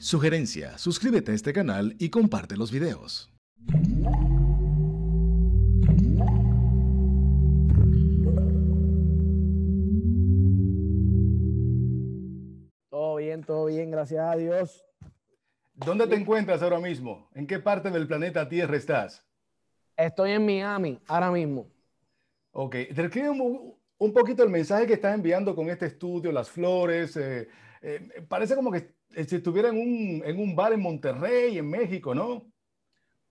Sugerencia, suscríbete a este canal y comparte los videos. Todo bien, todo bien, gracias a Dios. ¿Dónde te encuentras ahora mismo? ¿En qué parte del planeta Tierra estás? Estoy en Miami, ahora mismo. Ok, describe un, un poquito el mensaje que estás enviando con este estudio, las flores. Eh, eh, parece como que eh, si estuviera en un, en un bar en Monterrey, en México, ¿no?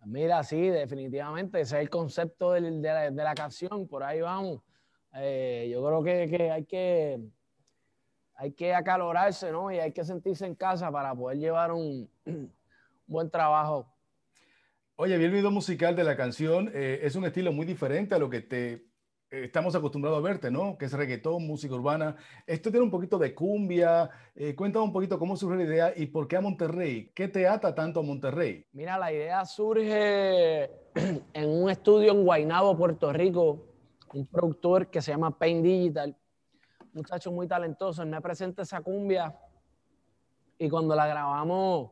Mira, sí, definitivamente, ese es el concepto de, la, canción, por ahí vamos. Eh, yo creo que, hay que hay que acalorarse, ¿no? Y hay que sentirse en casa para poder llevar un, buen trabajo. Oye, vi el video musical de la canción, eh, es un estilo muy diferente a lo que te estamos acostumbrados a verte, ¿no? Que es reggaetón, música urbana. Esto tiene un poquito de cumbia. Eh, cuéntame un poquito cómo surge la idea y por qué a Monterrey. ¿Qué te ata tanto a Monterrey? Mira, la idea surge en un estudio en Guaynabo, Puerto Rico, un productor que se llama Pain Digital. Muchacho muy talentoso, me presenta esa cumbia y cuando la grabamos,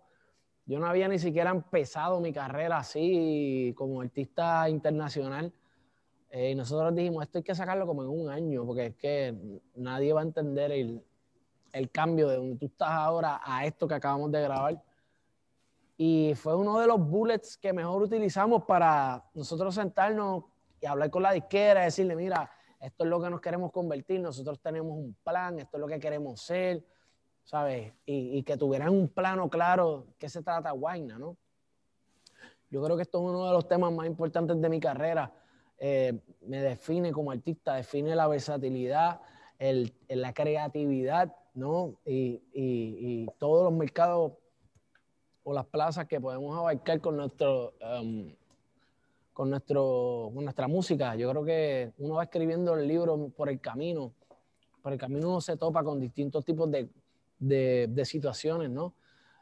yo no había ni siquiera empezado mi carrera así como artista internacional eh, y nosotros dijimos, esto hay que sacarlo como en un año, porque es que nadie va a entender el, el cambio de donde tú estás ahora a esto que acabamos de grabar. Y fue uno de los bullets que mejor utilizamos para nosotros sentarnos y hablar con la disquera, decirle, mira, esto es lo que nos queremos convertir, nosotros tenemos un plan, esto es lo que queremos ser, ¿sabes? Y, y que tuvieran un plano claro qué se trata Guayna, ¿no? Yo creo que esto es uno de los temas más importantes de mi carrera eh, me define como artista, define la versatilidad, el, la creatividad, ¿no? Y, todos los mercados o las plazas que podemos abarcar con nuestro... Um, con, nuestro, nuestra música. Yo creo que uno va escribiendo el libro por el camino. Por el camino uno se topa con distintos tipos de, situaciones, ¿no?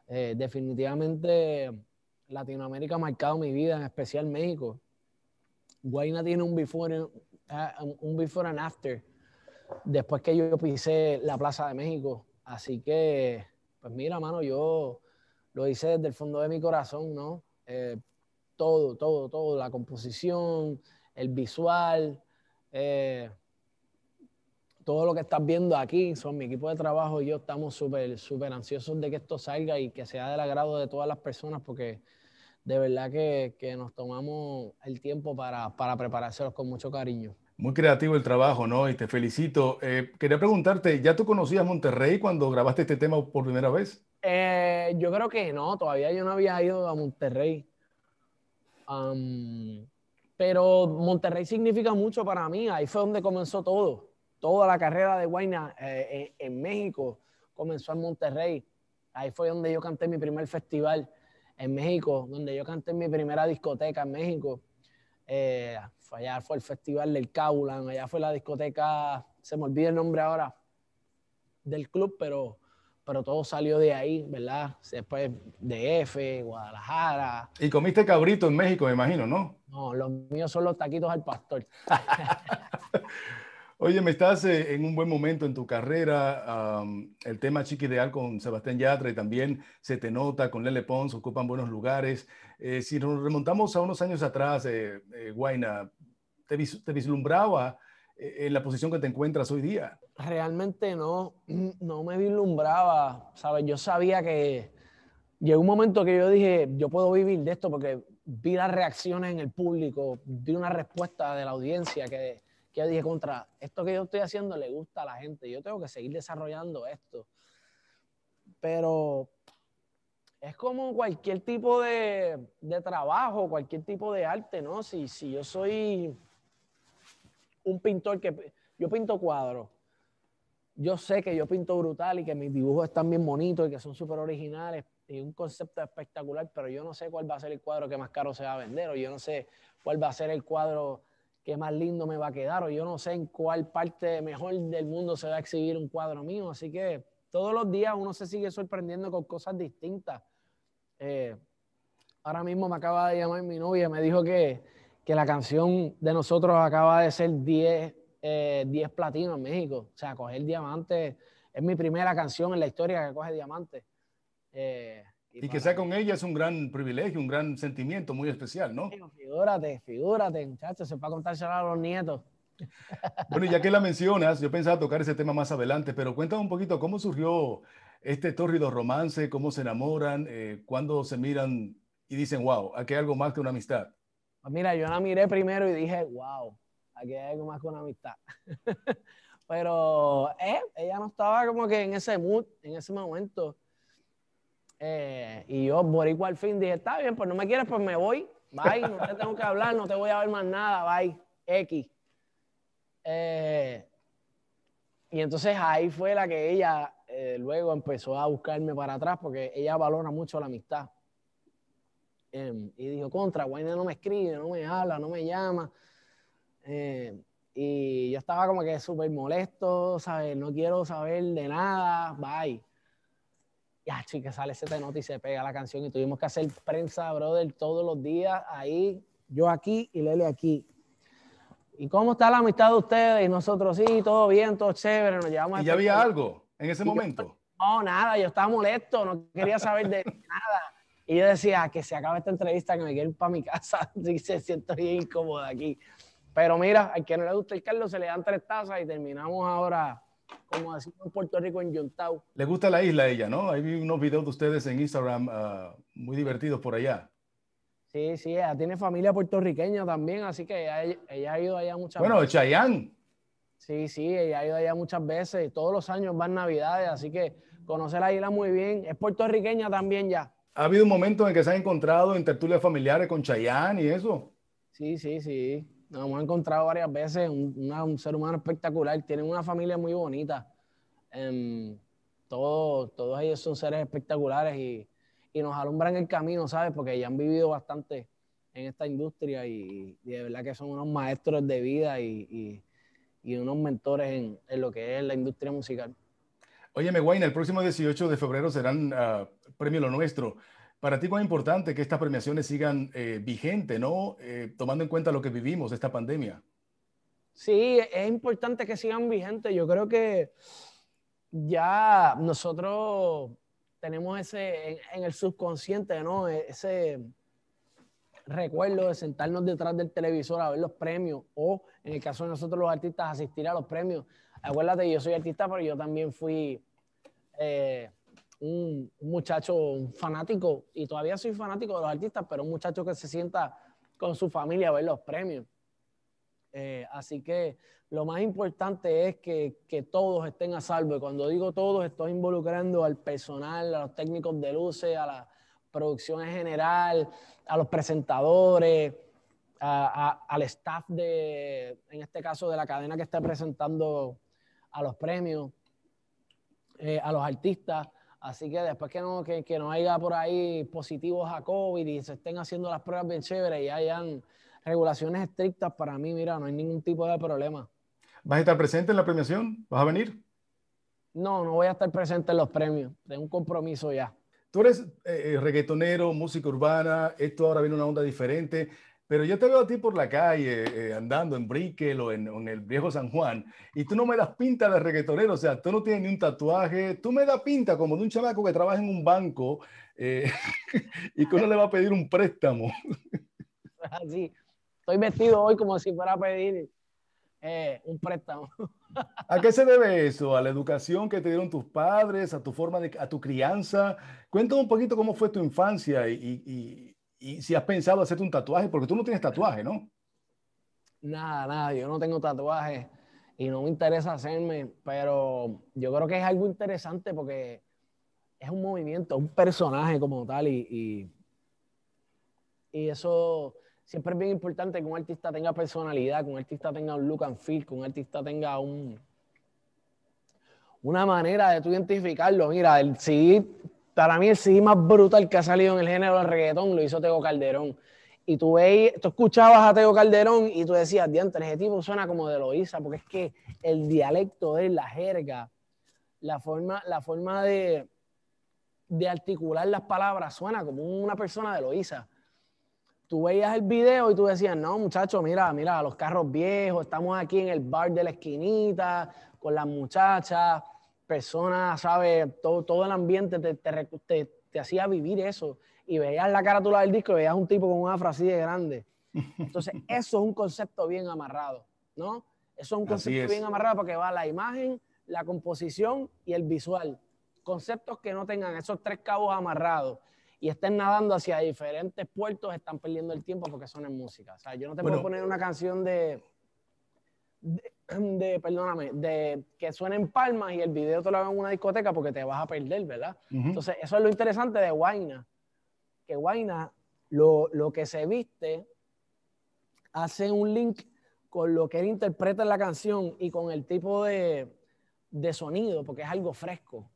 Eh, definitivamente Latinoamérica ha marcado mi vida, en especial México. Guayna tiene un before, ah, un before and after después que yo pisé la Plaza de México. Así que, pues mira, mano, yo lo hice desde el fondo de mi corazón, ¿no? Eh, todo, todo, todo, la composición, el visual, eh, todo lo que estás viendo aquí, son mi equipo de trabajo y yo estamos súper, súper ansiosos de que esto salga y que sea del agrado de todas las personas porque de verdad que, que nos tomamos el tiempo para, para preparárselos con mucho cariño. Muy creativo el trabajo, ¿no? Y te felicito. Eh, quería preguntarte, ¿ya tú conocías Monterrey cuando grabaste este tema por primera vez? Eh, yo creo que no, todavía yo no había ido a Monterrey. pero Monterrey significa mucho para mí, ahí fue donde comenzó todo. Toda la carrera de Guayna eh, en México comenzó en Monterrey. Ahí fue donde yo canté mi primer festival en México, donde yo canté en mi primera discoteca en México. Eh, allá fue el festival del Caulan, allá fue la discoteca, se me olvida el nombre ahora del club, pero, pero todo salió de ahí, ¿verdad? Después de F, Guadalajara. Y comiste cabrito en México, me imagino, ¿no? No, los míos son los taquitos al pastor. Oye, me estás eh, en un buen momento en tu carrera. el tema Chiqui Ideal con Sebastián Yatra y también se te nota con Lele Pons, ocupan buenos lugares. Eh, si nos remontamos a unos años atrás, eh, eh Guaina, ¿te, ¿te, vislumbraba en la posición que te encuentras hoy día? Realmente no, no me vislumbraba. ¿sabes? Yo sabía que llegó un momento que yo dije, yo puedo vivir de esto porque vi las reacciones en el público, vi una respuesta de la audiencia que que dije, contra, esto que yo estoy haciendo le gusta a la gente, yo tengo que seguir desarrollando esto. Pero es como cualquier tipo de, de trabajo, cualquier tipo de arte, ¿no? Si, si yo soy un pintor que, yo pinto cuadros, yo sé que yo pinto brutal y que mis dibujos están bien bonitos y que son súper originales y un concepto espectacular, pero yo no sé cuál va a ser el cuadro que más caro se va a vender o yo no sé cuál va a ser el cuadro qué más lindo me va a quedar o yo no sé en cuál parte mejor del mundo se va a exhibir un cuadro mío. Así que todos los días uno se sigue sorprendiendo con cosas distintas. Eh, ahora mismo me acaba de llamar mi novia, me dijo que, la canción de nosotros acaba de ser 10 eh, platino en México. O sea, coger diamantes es mi primera canción en la historia que coge diamantes. Eh, y, que sea con ella es un gran privilegio, un gran sentimiento muy especial, ¿no? Figúrate, figúrate, muchachos, se puede contárselo a los nietos. Bueno, ya que la mencionas, yo pensaba tocar ese tema más adelante, pero cuéntame un poquito cómo surgió este tórrido romance, cómo se enamoran, eh, cuándo se miran y dicen, wow, aquí hay algo más que una amistad. Pues mira, yo la miré primero y dije, wow, aquí hay algo más que una amistad. pero eh, ella no estaba como que en ese mood, en ese momento. Eh, y yo, boricua al fin, dije, está bien, pues no me quieres, pues me voy. Bye, no te tengo que hablar, no te voy a ver más nada, bye. X. Eh, y entonces ahí fue la que ella eh, luego empezó a buscarme para atrás porque ella valora mucho la amistad. Em, y dijo, contra, Wayne no me escribe, no me habla, no me llama. y yo estaba como que súper molesto, ¿sabes? No quiero saber de nada, bye ya, chica, sale ese tenote y se pega la canción y tuvimos que hacer prensa, brother, todos los días, ahí, yo aquí y Lele aquí. ¿Y cómo está la amistad de ustedes? Y nosotros, sí, todo bien, todo chévere, nos llevamos... ¿Y ya había algo en ese momento? no, nada, yo estaba molesto, no quería saber de nada. Y yo decía, ah, que se acabe esta entrevista, que me quiero para mi casa, y se siento bien de aquí. Pero mira, al que no le gusta el Carlos se le dan tres tazas y terminamos ahora como así en Puerto Rico, en Yontau. Le gusta la isla a ella, ¿no? Hay unos videos de ustedes en Instagram ah, muy divertidos por allá. Sí, sí, ella tiene familia puertorriqueña también, así que ella, ha ido allá muchas veces. Bueno, Chayanne. Sí, sí, ella ha ido allá muchas veces, todos los años van Navidades, así que conoce la isla muy bien. Es puertorriqueña también ya. ¿Ha habido un momento en que se ha encontrado en tertulias familiares con Chayanne y eso? Sí, sí, sí nos hemos encontrado varias veces, un, ser humano espectacular, tienen una familia muy bonita. Em, todos, ellos son seres espectaculares y, nos alumbran el camino, ¿sabes? Porque ya han vivido bastante en esta industria y, de verdad que son unos maestros de vida y, y unos mentores en, lo que es la industria musical. Oye, Wayne, el próximo 18 de febrero serán premios ah, Premio Lo Nuestro. Para ti, ¿cuán importante que estas premiaciones sigan eh, vigentes, ¿no? Eh, tomando en cuenta lo que vivimos, esta pandemia. Sí, es importante que sigan vigentes. Yo creo que ya nosotros tenemos ese en, el subconsciente, ¿no? E, ese recuerdo de sentarnos detrás del televisor a ver los premios o, en el caso de nosotros los artistas, asistir a los premios. Acuérdate, yo soy artista, pero yo también fui eh, un, muchacho, fanático, y todavía soy fanático de los artistas, pero un muchacho que se sienta con su familia a ver los premios. Eh, así que lo más importante es que, todos estén a salvo. Y cuando digo todos, estoy involucrando al personal, a los técnicos de luces, a la producción en general, a los presentadores, al staff de, en este caso, de la cadena que está presentando a los premios, eh, a los artistas. Así que después que no, que, no haya por ahí positivos a COVID y se estén haciendo las pruebas bien chéveres y hayan regulaciones estrictas, para mí, mira, no hay ningún tipo de problema. ¿Vas a estar presente en la premiación? ¿Vas a venir? No, no voy a estar presente en los premios. Tengo un compromiso ya. Tú eres eh, eh, reggaetonero, música urbana, esto ahora viene una onda diferente pero yo te veo a ti por la calle eh, andando en Brickell o en, el viejo San Juan y tú no me das pinta de reggaetonero, o sea, tú no tienes ni un tatuaje, tú me das pinta como de un chamaco que trabaja en un banco eh, y que uno le va a pedir un préstamo. Así, estoy vestido hoy como si fuera a pedir eh, un préstamo. ¿A qué se debe eso? ¿A la educación que te dieron tus padres, a tu forma de, a tu crianza? Cuéntame un poquito cómo fue tu infancia y y si has pensado hacerte un tatuaje, porque tú no tienes tatuaje, ¿no? Nada, nada, yo no tengo tatuaje y no me interesa hacerme, pero yo creo que es algo interesante porque es un movimiento, un personaje como tal y, y, eso siempre es bien importante que un artista tenga personalidad, que un artista tenga un look and feel, que un artista tenga un, una manera de tú identificarlo. Mira, el CD para mí el CD más brutal que ha salido en el género del reggaetón lo hizo Tego Calderón. Y tú veis, tú escuchabas a Tego Calderón y tú decías, diantre, ese tipo suena como de Loíza, porque es que el dialecto de la jerga, la forma, la forma de, de articular las palabras suena como una persona de Loíza. Tú veías el video y tú decías, no, muchachos, mira, mira, los carros viejos, estamos aquí en el bar de la esquinita, con las muchachas, Persona, sabe Todo, todo el ambiente te, te, hacía vivir eso. Y veías la carátula del disco y veías un tipo con una así de grande. Entonces, eso es un concepto bien amarrado, ¿no? Eso es un concepto bien amarrado porque va la imagen, la composición y el visual. Conceptos que no tengan esos tres cabos amarrados y estén nadando hacia diferentes puertos, están perdiendo el tiempo porque son en música. O sea, yo no te voy puedo poner una canción de Em, de, perdóname, de que suenen palmas y el video te lo hagan en una discoteca porque te vas a perder, ¿verdad? Entonces, eso es lo interesante de Guaina. Que Guaina, lo, lo, que se viste, hace un link con lo que él interpreta en la canción y con el tipo de, de sonido, porque es algo fresco.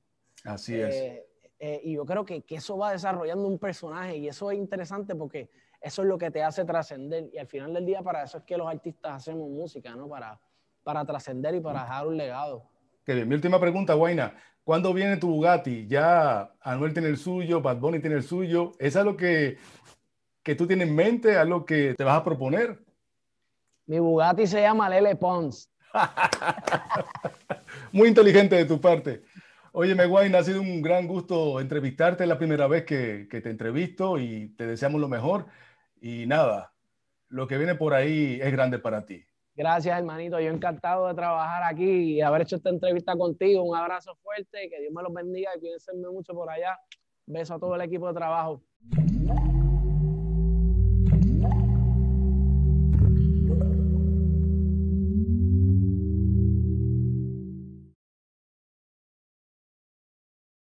Así es. Eh, eh, y yo creo que, que eso va desarrollando un personaje y eso es interesante porque eso es lo que te hace trascender. Y al final del día, para eso es que los artistas hacemos música, ¿no? Para, para trascender y para mm. dejar un legado. Qué bien. Mi última pregunta, Guaina. ¿Cuándo viene tu Bugatti? Ya Anuel tiene el suyo, Bad Bunny tiene el suyo. ¿Es algo que, que tú tienes en mente? ¿Algo que te vas a proponer? Mi Bugatti se llama Lele Pons. Muy inteligente de tu parte. Oye, Guaina, ha sido un gran gusto entrevistarte. Es la primera vez que te entrevisto y te deseamos lo mejor. Y nada, lo que viene por ahí es grande para ti. Gracias, hermanito. Yo encantado de trabajar aquí y haber hecho esta entrevista contigo. Un abrazo fuerte, que Dios me los bendiga y cuídense mucho por allá. Beso a todo el equipo de trabajo.